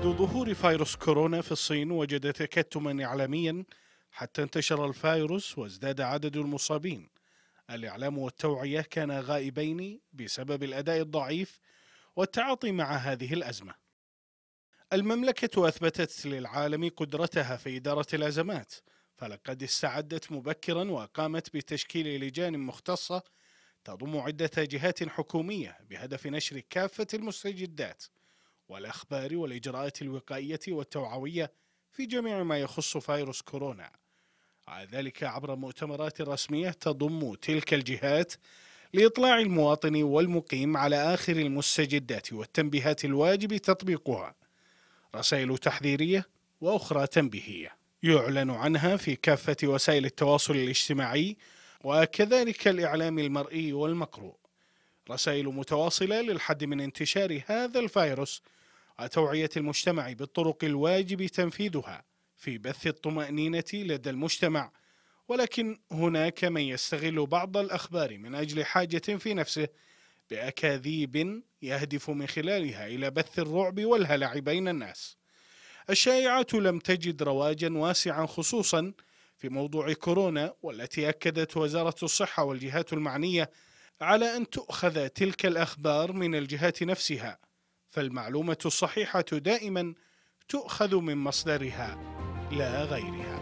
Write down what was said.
منذ ظهور فيروس كورونا في الصين وجد تكتما إعلاميا حتى انتشر الفيروس وازداد عدد المصابين الإعلام والتوعية كانا غائبين بسبب الأداء الضعيف والتعاطي مع هذه الأزمة المملكة أثبتت للعالم قدرتها في إدارة الأزمات فلقد استعدت مبكرا وقامت بتشكيل لجان مختصة تضم عدة جهات حكومية بهدف نشر كافة المستجدات والأخبار والإجراءات الوقائية والتوعوية في جميع ما يخص فيروس كورونا ذلك عبر مؤتمرات رسمية تضم تلك الجهات لإطلاع المواطن والمقيم على آخر المستجدات والتنبيهات الواجب تطبيقها رسائل تحذيرية وأخرى تنبيهية يعلن عنها في كافة وسائل التواصل الاجتماعي وكذلك الإعلام المرئي والمقروء رسائل متواصلة للحد من انتشار هذا الفيروس وتوعية المجتمع بالطرق الواجب تنفيذها في بث الطمأنينة لدى المجتمع ولكن هناك من يستغل بعض الأخبار من أجل حاجة في نفسه بأكاذيب يهدف من خلالها إلى بث الرعب والهلع بين الناس الشائعة لم تجد رواجا واسعا خصوصا في موضوع كورونا والتي أكدت وزارة الصحة والجهات المعنية على أن تؤخذ تلك الأخبار من الجهات نفسها فالمعلومه الصحيحه دائما تؤخذ من مصدرها لا غيرها